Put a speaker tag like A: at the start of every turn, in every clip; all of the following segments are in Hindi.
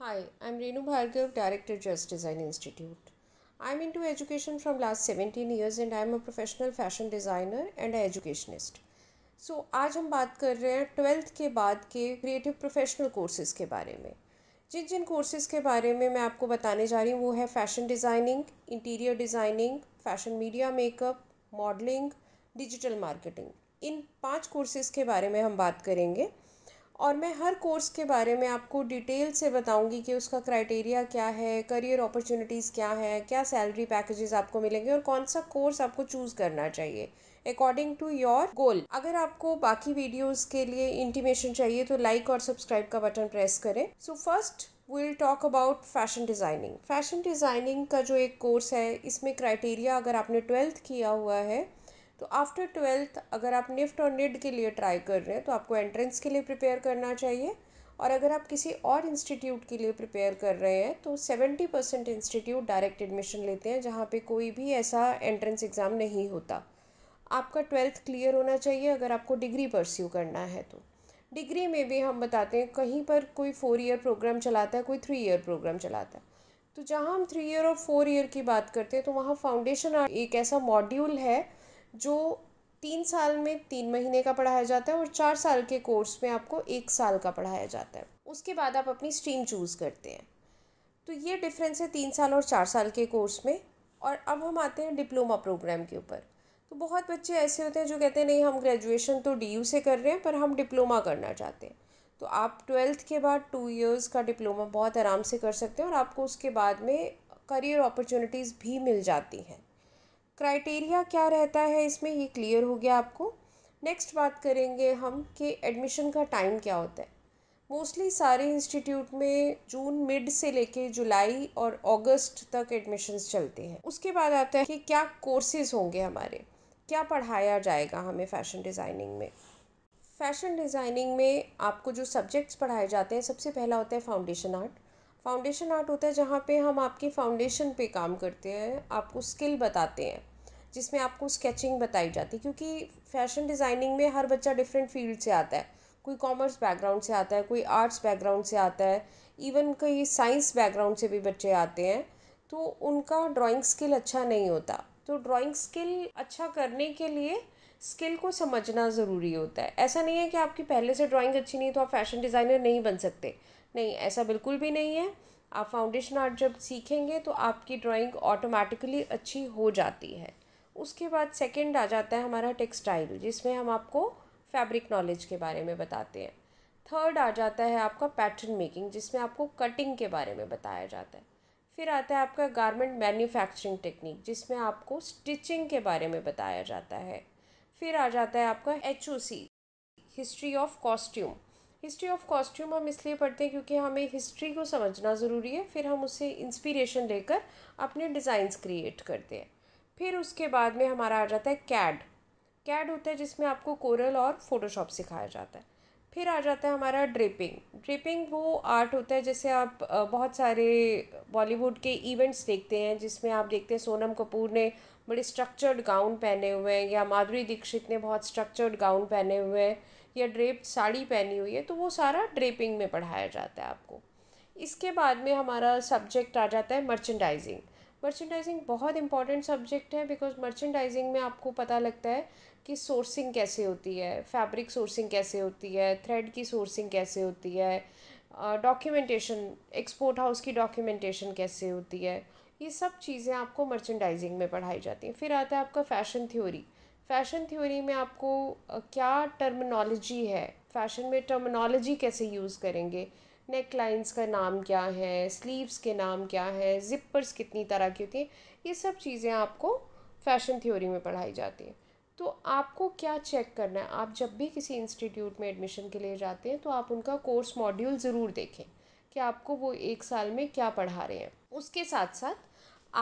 A: Hi, I'm Renu Bhargav, Director, Dress Design Institute. I'm into education from last 17 years and I'm a professional fashion designer and an educationist. So so, आज हम बात कर रहे हैं ट्वेल्थ के बाद के क्रिएटिव प्रोफेशनल कोर्सेज़ के बारे में जिन जिन कोर्सेज़ के बारे में मैं आपको बताने जा रही हूँ वो है fashion designing interior designing fashion media makeup modelling digital marketing इन पांच कोर्सेज़ के बारे में हम बात करेंगे और मैं हर कोर्स के बारे में आपको डिटेल से बताऊंगी कि उसका क्राइटेरिया क्या है करियर अपॉर्चुनिटीज़ क्या हैं क्या सैलरी पैकेजेस आपको मिलेंगे और कौन सा कोर्स आपको चूज़ करना चाहिए अकॉर्डिंग टू योर गोल अगर आपको बाकी वीडियोस के लिए इंटीमेशन चाहिए तो लाइक और सब्सक्राइब का बटन प्रेस करें so first will talk about fashion designing fashion designing का जो एक कोर्स है इसमें क्राइटेरिया अगर आपने ट्वेल्थ किया हुआ है तो आफ्टर ट्वेल्थ अगर आप निफ्ट और निड के लिए ट्राई कर रहे हैं तो आपको एंट्रेंस के लिए प्रिपेयर करना चाहिए और अगर आप किसी और इंस्टीट्यूट के लिए प्रिपेयर कर रहे हैं तो seventy percent institute direct admission लेते हैं जहाँ पे कोई भी ऐसा एंट्रेंस एग्ज़ाम नहीं होता आपका ट्वेल्थ क्लियर होना चाहिए अगर आपको डिग्री परस्यू करना है तो डिग्री में भी हम बताते हैं कहीं पर कोई फ़ोर ईयर प्रोग्राम चलाता है कोई थ्री ईयर प्रोग्राम चलाता है तो जहाँ हम थ्री ईयर और फोर ईयर की बात करते हैं तो वहाँ फाउंडेशन एक ऐसा मॉड्यूल है जो तीन साल में तीन महीने का पढ़ाया जाता है और चार साल के कोर्स में आपको एक साल का पढ़ाया जाता है उसके बाद आप अपनी स्ट्रीम चूज़ करते हैं तो ये डिफरेंस है तीन साल और चार साल के कोर्स में और अब हम आते हैं डिप्लोमा प्रोग्राम के ऊपर तो बहुत बच्चे ऐसे होते हैं जो कहते हैं नहीं हम ग्रेजुएशन तो डी से कर रहे हैं पर हम डिप्लोमा करना चाहते हैं तो आप ट्वेल्थ के बाद टू इयर्स का डिप्लोमा बहुत आराम से कर सकते हैं और आपको उसके बाद में करियर अपॉर्चुनिटीज़ भी मिल जाती हैं क्राइटेरिया क्या रहता है इसमें ये क्लियर हो गया आपको नेक्स्ट बात करेंगे हम कि एडमिशन का टाइम क्या होता है मोस्टली सारे इंस्टीट्यूट में जून मिड से लेके जुलाई और अगस्त तक एडमिशन्स चलते हैं उसके बाद आता है कि क्या कोर्सेज होंगे हमारे क्या पढ़ाया जाएगा हमें फ़ैशन डिज़ाइनिंग में फ़ैशन डिज़ाइनिंग में आपको जो सब्जेक्ट्स पढ़ाए जाते हैं सबसे पहला होता है फाउंडेशन आर्ट फाउंडेशन आर्ट होता है जहाँ पे हम आपकी फाउंडेशन पे काम करते हैं आपको स्किल बताते हैं जिसमें आपको स्केचिंग बताई जाती है क्योंकि फ़ैशन डिज़ाइनिंग में हर बच्चा डिफ़रेंट फ़ील्ड से आता है कोई कॉमर्स बैकग्राउंड से आता है कोई आर्ट्स बैकग्राउंड से आता है इवन कई साइंस बैकग्राउंड से भी बच्चे आते हैं तो उनका ड्राइंग स्किल अच्छा नहीं होता तो ड्राइंग स्किल अच्छा करने के लिए स्किल को समझना ज़रूरी होता है ऐसा नहीं है कि आपकी पहले से ड्राइंग अच्छी नहीं तो आप फैशन डिज़ाइनर नहीं बन सकते नहीं ऐसा बिल्कुल भी नहीं है आप फाउंडेशन आर्ट जब सीखेंगे तो आपकी ड्राइंग ऑटोमेटिकली अच्छी हो जाती है उसके बाद सेकेंड आ जाता है हमारा टेक्सटाइल जिसमें हम आपको फैब्रिक नॉलेज के बारे में बताते हैं थर्ड आ जाता है आपका पैटर्न मेकिंग जिसमें आपको कटिंग के बारे में बताया जाता है फिर आता है आपका गारमेंट मैन्युफैक्चरिंग टेक्निक जिसमें आपको स्टिचिंग के बारे में बताया जाता है फिर आ जाता है आपका H O C history of costume history of costume हम इसलिए पढ़ते हैं क्योंकि हमें हिस्ट्री को समझना ज़रूरी है फिर हम उससे इंस्पिरेशन लेकर अपने डिज़ाइंस क्रिएट करते हैं फिर उसके बाद में हमारा आ जाता है कैड कैड होता है जिसमें आपको कोरल और फोटोशॉप सिखाया जाता है फिर आ जाता है हमारा ड्रिपिंग ड्रिपिंग वो आर्ट होता है जैसे आप बहुत सारे बॉलीवुड के इवेंट्स देखते हैं जिसमें आप देखते हैं सोनम कपूर ने बड़े स्ट्रक्चर्ड गाउन पहने हुए हैं या माधुरी दीक्षित ने बहुत स्ट्रक्चर्ड गाउन पहने हुए हैं या ड्रेप साड़ी पहनी हुई है तो वो सारा ड्रेपिंग में पढ़ाया जाता है आपको इसके बाद में हमारा सब्जेक्ट आ जाता है मर्चेंडाइजिंग मर्चेंडाइजिंग बहुत इंपॉर्टेंट सब्जेक्ट है बिकॉज मर्चेंडाइजिंग में आपको पता लगता है कि सोर्सिंग कैसे होती है फैब्रिक सोर्सिंग कैसे होती है थ्रेड की सोर्सिंग कैसे होती है डॉक्यूमेंटेशन एक्सपोर्ट हाउस की डॉक्यूमेंटेशन कैसे होती है ये सब चीज़ें आपको मर्चेंडाइजिंग में पढ़ाई जाती हैं फिर आता है आपका फ़ैशन थ्योरी फ़ैशन थ्योरी में आपको क्या टर्मिनोलॉजी है फ़ैशन में टर्मिनोलॉजी कैसे यूज़ करेंगे नेक लाइन्स का नाम क्या है स्लीव्स के नाम क्या है ज़िपर्स कितनी तरह की होती हैं ये सब चीज़ें आपको फ़ैशन थ्योरी में पढ़ाई जाती हैं तो आपको क्या चेक करना है आप जब भी किसी इंस्टीट्यूट में एडमिशन के लिए जाते हैं तो आप उनका कोर्स मॉड्यूल ज़रूर देखें कि आपको वो एक साल में क्या पढ़ा रहे हैं उसके साथ साथ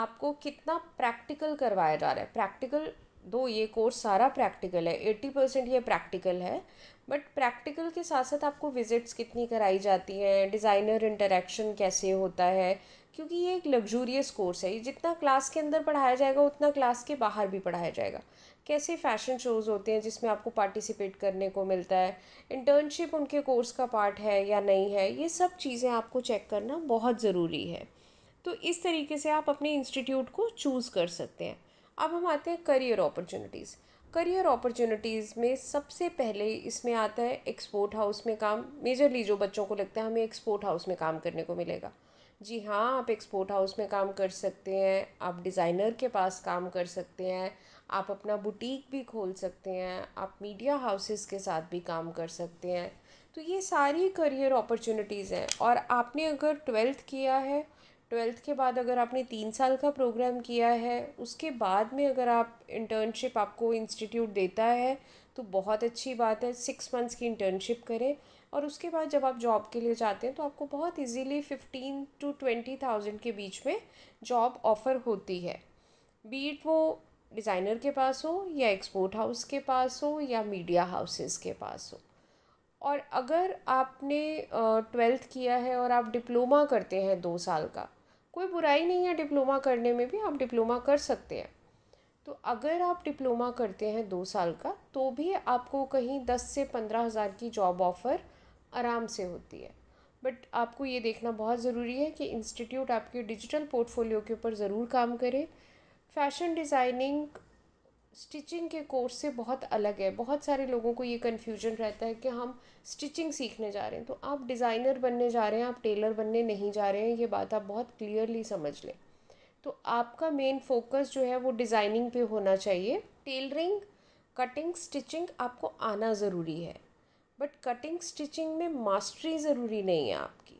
A: आपको कितना प्रैक्टिकल करवाया जा रहा है प्रैक्टिकल दो ये कोर्स सारा प्रैक्टिकल है एट्टी परसेंट ये प्रैक्टिकल है बट प्रैक्टिकल के साथ साथ आपको विज़िट्स कितनी कराई जाती हैं डिज़ाइनर इंटरेक्शन कैसे होता है क्योंकि ये एक लग्जूरियस कोर्स है ये जितना क्लास के अंदर पढ़ाया जाएगा उतना क्लास के बाहर भी पढ़ाया जाएगा कैसे फैशन शोज़ होते हैं जिसमें आपको पार्टिसिपेट करने को मिलता है इंटर्नशिप उनके कोर्स का पार्ट है या नहीं है ये सब चीज़ें आपको चेक करना बहुत ज़रूरी है तो इस तरीके से आप अपने इंस्टीट्यूट को चूज़ कर सकते हैं अब हम आते हैं करियर अपॉर्चुनिटीज़ करियर अपॉर्चुनिटीज़ में सबसे पहले इसमें आता है एक्सपोर्ट हाउस में काम मेजरली जो बच्चों को लगता है हमें एक्सपोर्ट हाउस में काम करने को मिलेगा जी हाँ आप एक्सपोर्ट हाउस में काम कर सकते हैं आप डिज़ाइनर के पास काम कर सकते हैं आप अपना बुटीक भी खोल सकते हैं आप मीडिया हाउसेस के साथ भी काम कर सकते हैं तो ये सारी करियर अपॉर्चुनिटीज़ हैं और आपने अगर ट्वेल्थ किया है ट्वेल्थ के बाद अगर आपने तीन साल का प्रोग्राम किया है उसके बाद में अगर आप इंटर्नशिप आपको इंस्टीट्यूट देता है तो बहुत अच्छी बात है सिक्स मंथ्स की इंटर्नशिप करें और उसके बाद जब आप जॉब के लिए जाते हैं तो आपको बहुत easily fifteen to twenty thousand के बीच में जॉब ऑफ़र होती है बीट वो डिज़ाइनर के पास हो या एक्सपोर्ट हाउस के पास हो या मीडिया हाउसेस के पास हो और अगर आपने ट्वेल्थ किया है और आप डिप्लोमा करते हैं दो साल का कोई बुराई नहीं है डिप्लोमा करने में भी आप डिप्लोमा कर सकते हैं तो अगर आप डिप्लोमा करते हैं दो साल का तो भी आपको कहीं दस से पंद्रह हज़ार की जॉब ऑफ़र आराम से होती है बट आपको ये देखना बहुत ज़रूरी है कि इंस्टीट्यूट आपके डिजिटल पोर्टफोलियो के ऊपर ज़रूर काम करे फैशन डिज़ाइनिंग स्टिचिंग के कोर्स से बहुत अलग है बहुत सारे लोगों को ये कन्फ्यूजन रहता है कि हम स्टिचिंग सीखने जा रहे हैं तो आप डिज़ाइनर बनने जा रहे हैं आप टेलर बनने नहीं जा रहे हैं ये बात आप बहुत क्लियरली समझ लें तो आपका मेन फोकस जो है वो डिज़ाइनिंग पे होना चाहिए टेलरिंग कटिंग स्टिचिंग आपको आना ज़रूरी है बट कटिंग स्टिचिंग में मास्टरी ज़रूरी नहीं है आपकी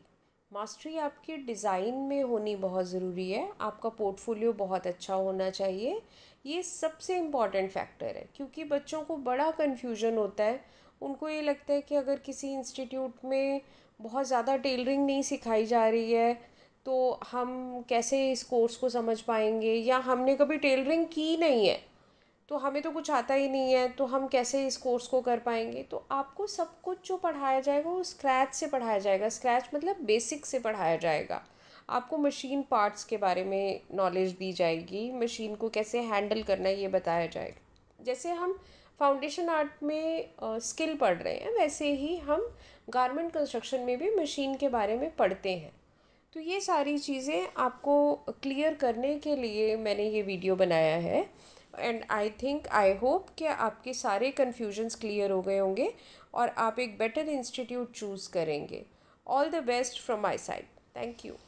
A: मास्टरी आपके डिज़ाइन में होनी बहुत ज़रूरी है आपका पोर्टफोलियो बहुत अच्छा होना चाहिए ये सबसे इम्पॉर्टेंट फैक्टर है क्योंकि बच्चों को बड़ा कन्फ्यूजन होता है उनको ये लगता है कि अगर किसी इंस्टीट्यूट में बहुत ज़्यादा टेलरिंग नहीं सिखाई जा रही है तो हम कैसे इस कोर्स को समझ पाएंगे या हमने कभी टेलरिंग की नहीं है तो हमें तो कुछ आता ही नहीं है तो हम कैसे इस कोर्स को कर पाएंगे तो आपको सब कुछ जो पढ़ाया जाएगा वो स्क्रैच से पढ़ाया जाएगा स्क्रैच मतलब बेसिक से पढ़ाया जाएगा आपको मशीन पार्ट्स के बारे में नॉलेज दी जाएगी मशीन को कैसे हैंडल करना है ये बताया जाएगा जैसे हम फाउंडेशन आर्ट में स्किल uh, पढ़ रहे हैं वैसे ही हम गारमेंट कंस्ट्रक्शन में भी मशीन के बारे में पढ़ते हैं तो ये सारी चीज़ें आपको क्लियर करने के लिए मैंने ये वीडियो बनाया है and I think I hope कि आपके सारे कन्फ्यूजन्स क्लियर हो गए होंगे और आप एक बेटर इंस्टीट्यूट चूज़ करेंगे all the best from my side thank you